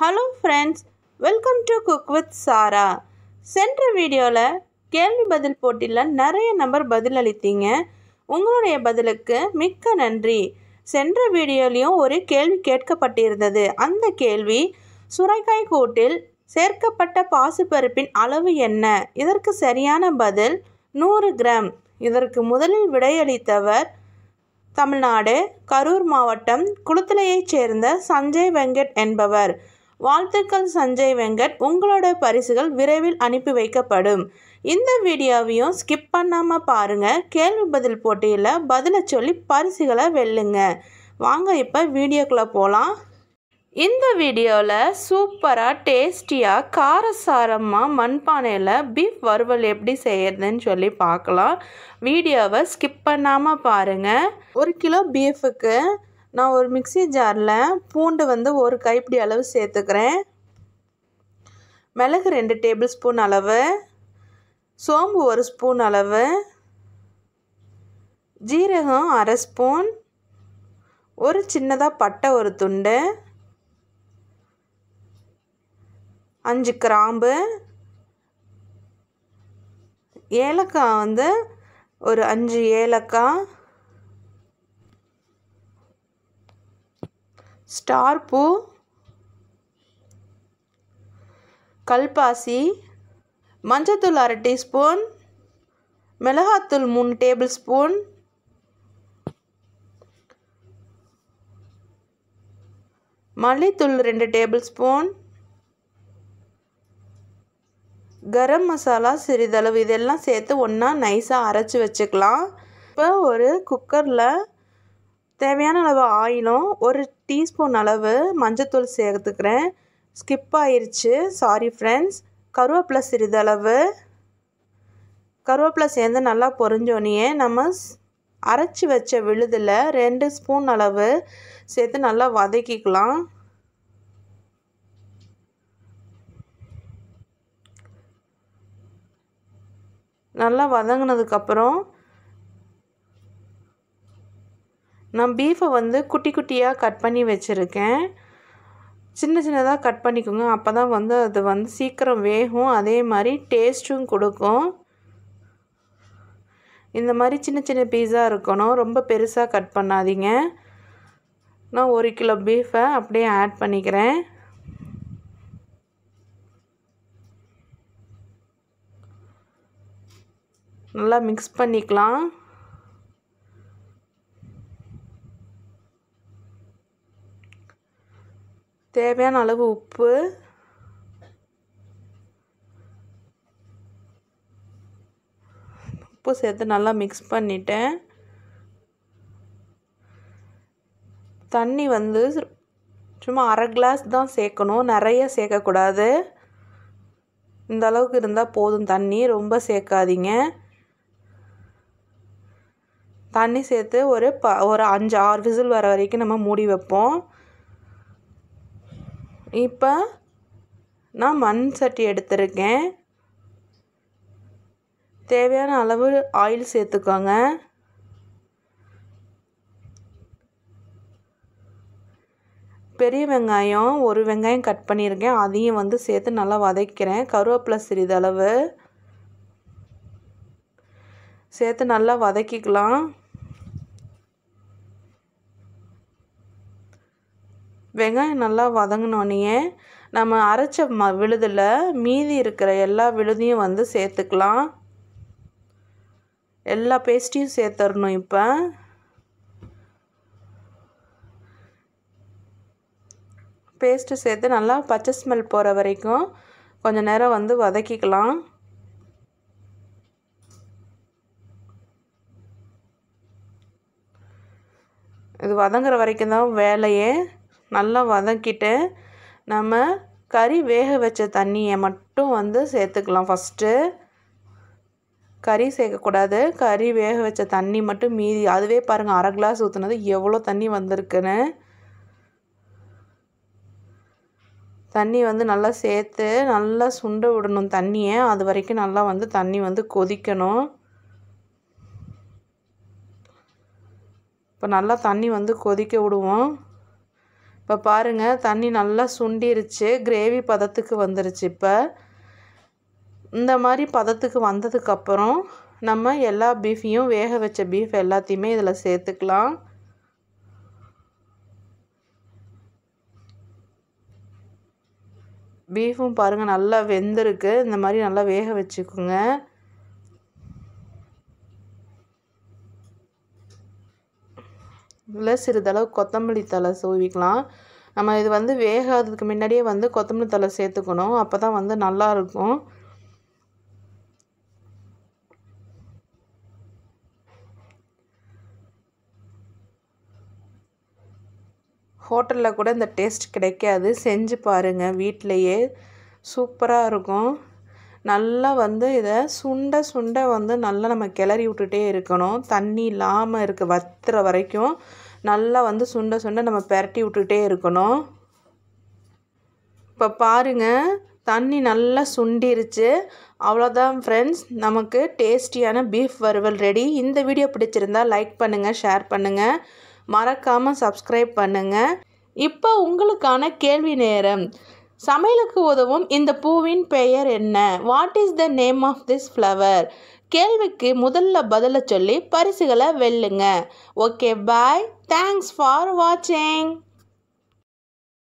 hello friends welcome to cook with Sara சென்ற வீடியோவில் கேள்வி பதில் போட்டியில் நிறைய நம்பர் பதில் அளித்தீங்க உங்களுடைய பதிலுக்கு மிக்க நன்றி சென்ற வீடியோலையும் ஒரு கேள்வி கேட்கப்பட்டிருந்தது அந்த கேள்வி சுரைக்காய் கூட்டில் சேர்க்கப்பட்ட பாசுப்பருப்பின் அளவு என்ன இதற்கு சரியான பதில் நூறு கிராம் இதற்கு முதலில் விடையளித்தவர் தமிழ்நாடு கரூர் மாவட்டம் குளத்திலையைச் சேர்ந்த சஞ்சய் வெங்கட் என்பவர் வாழ்த்துக்கள் சஞ்சய் வெங்கட் உங்களோட பரிசுகள் விரைவில் அனுப்பி வைக்கப்படும் இந்த வீடியோவையும் ஸ்கிப் பண்ணாமல் பாருங்கள் கேள்வி பதில் போட்டியில் பதிலை சொல்லி பரிசுகளை வெல்லுங்க வாங்க இப்போ வீடியோக்குள்ளே போகலாம் இந்த வீடியோவில் சூப்பராக டேஸ்டியாக காரசாரமாக மண்பானையில் பீஃப் வறுவல் எப்படி செய்யறதுன்னு சொல்லி பார்க்கலாம் வீடியோவை ஸ்கிப் பண்ணாமல் பாருங்கள் ஒரு கிலோ பீஃபுக்கு நான் ஒரு மிக்சி ஜாரில் பூண்டு வந்து ஒரு கைப்பிடி அளவு சேர்த்துக்கிறேன் மிளகு ரெண்டு டேபிள் ஸ்பூன் அளவு சோம்பு ஒரு ஸ்பூன் அளவு ஜீரகம் அரை ஸ்பூன் ஒரு சின்னதாக பட்டை ஒரு துண்டு அஞ்சு கிராம்பு ஏலக்காய் வந்து ஒரு அஞ்சு ஏலக்காய் ஸ்டார் பூ கல்பாசி மஞ்சத்தூள் அரை டீஸ்பூன் மிளகாத்தூள் மூணு டேபிள் ஸ்பூன் மல்லித்தூள் ரெண்டு டேபிள் ஸ்பூன் கரம் மசாலா சிறிதளவு இதெல்லாம் சேர்த்து ஒன்றா நைஸாக அரைச்சி வச்சுக்கலாம் இப்போ ஒரு குக்கரில் தேவையான அளவு ஆயிலும் ஒரு டீஸ்பூன் அளவு மஞ்சத்தூள் சேர்த்துக்கிறேன் ஸ்கிப் ஆயிடுச்சு சாரி ஃப்ரெண்ட்ஸ் கருவேப்பிலை சிறிதளவு கருவேப்பிலை சேர்ந்து நல்லா பொறிஞ்சோனியே நம்ம அரைச்சி வச்ச விழுதில் ரெண்டு ஸ்பூன் அளவு சேர்த்து நல்லா வதக்கிக்கலாம் நல்லா வதங்கினதுக்கப்புறம் நான் பீஃபை வந்து குட்டி குட்டியாக கட் பண்ணி வச்சுருக்கேன் சின்ன சின்னதாக கட் பண்ணிக்கோங்க அப்போ தான் வந்து அது வந்து சீக்கிரம் வேகும் அதே மாதிரி டேஸ்ட்டும் கொடுக்கும் இந்த மாதிரி சின்ன சின்ன பீஸாக இருக்கணும் ரொம்ப பெருசாக கட் பண்ணாதீங்க நான் ஒரு கிலோ பீஃபை அப்படியே ஆட் பண்ணிக்கிறேன் நல்லா மிக்ஸ் பண்ணிக்கலாம் தேவையான அளவு உப்பு உப்பு சேர்த்து நல்லா மிக்ஸ் பண்ணிட்டேன் தண்ணி வந்து சும்மா அரை கிளாஸ் தான் சேர்க்கணும் நிறைய சேர்க்கக்கூடாது இந்த அளவுக்கு இருந்தால் போதும் தண்ணி ரொம்ப சேர்க்காதீங்க தண்ணி சேர்த்து ஒரு ப ஒரு அஞ்சு ஆறு விசில் வர வரைக்கும் நம்ம மூடி வைப்போம் இப்போ நான் மண் சட்டி எடுத்திருக்கேன் தேவையான அளவு ஆயில் சேர்த்துக்கோங்க பெரிய வெங்காயம் ஒரு வெங்காயம் கட் பண்ணியிருக்கேன் அதையும் வந்து சேர்த்து நல்லா வதக்கிறேன் கருவேப்பிலை சிறிதளவு சேர்த்து நல்லா வதக்கிக்கலாம் வெங்காயம் நல்லா வதங்கினோடனே நம்ம அரைச்ச ம விழுதில் மீதி இருக்கிற எல்லா விழுதையும் வந்து சேர்த்துக்கலாம் எல்லா பேஸ்ட்டையும் சேர்த்துடணும் இப்போ பேஸ்ட்டு சேர்த்து நல்லா பச்சை ஸ்மெல் போகிற வரைக்கும் கொஞ்சம் நேரம் வந்து வதக்கிக்கலாம் இது வதங்குற வரைக்கும் தான் வேலையே நல்லா வதக்கிட்டு நம்ம கறி வேக வச்ச தண்ணியை மட்டும் வந்து சேர்த்துக்கலாம் ஃபஸ்ட்டு கறி சேர்க்கக்கூடாது கறி வேக வச்ச தண்ணி மட்டும் மீதி அதுவே பாருங்கள் அரை கிளாஸ் ஊற்றுனது எவ்வளோ தண்ணி வந்திருக்குன்னு தண்ணி வந்து நல்லா சேர்த்து நல்லா சுண்ட விடணும் தண்ணியை அது வரைக்கும் நல்லா வந்து தண்ணி வந்து கொதிக்கணும் இப்போ நல்லா தண்ணி வந்து கொதிக்க விடுவோம் இப்போ பாருங்கள் தண்ணி நல்லா சுண்டிருச்சு கிரேவி பதத்துக்கு வந்துருச்சு இப்போ இந்த மாதிரி பதத்துக்கு வந்ததுக்கப்புறம் நம்ம எல்லா பீஃபையும் வேக வச்ச பீஃப் எல்லாத்தையுமே இதில் சேர்த்துக்கலாம் பீஃபும் பாருங்கள் நல்லா வெந்திருக்கு இந்த மாதிரி நல்லா வேக வச்சுக்கோங்க இதில் சிறிதளவு கொத்தமல்லி தலை சூவிக்கலாம் நம்ம இது வந்து வேகாததுக்கு முன்னாடியே வந்து கொத்தமல்லி தலை சேர்த்துக்கணும் அப்போ தான் வந்து நல்லாயிருக்கும் ஹோட்டலில் கூட இந்த டேஸ்ட் கிடைக்காது செஞ்சு பாருங்கள் வீட்டிலையே சூப்பராக இருக்கும் நல்லா வந்து இதை சுண்ட சுண்ட வந்து நல்லா நம்ம கிளறி விட்டுட்டே இருக்கணும் தண்ணி இல்லாமல் இருக்க வத்துற வரைக்கும் நல்லா வந்து சுண்ட சுண்ட நம்ம பெரட்டி விட்டுட்டே இருக்கணும் இப்போ பாருங்கள் தண்ணி நல்லா சுண்டிருச்சு அவ்வளோதான் ஃப்ரெண்ட்ஸ் நமக்கு டேஸ்டியான பீஃப் வறுவல் ரெடி இந்த வீடியோ பிடிச்சிருந்தா லைக் பண்ணுங்கள் ஷேர் பண்ணுங்கள் மறக்காமல் சப்ஸ்கிரைப் பண்ணுங்கள் இப்போ உங்களுக்கான கேள்வி நேரம் சமையலுக்கு உதவும் இந்த பூவின் பெயர் என்ன what is the name of this flower கேள்விக்கு முதல்ல பதிலை சொல்லி பரிசுகளை வெல்லுங்க ஓகே பாய் தேங்க்ஸ் ஃபார் வாட்சிங்